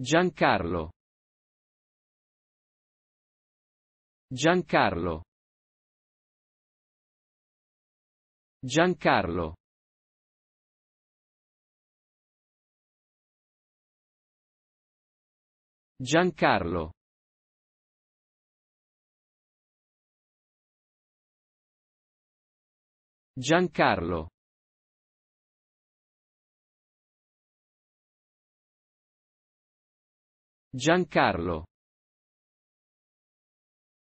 Giancarlo. Giancarlo. Giancarlo. Giancarlo. Giancarlo. Giancarlo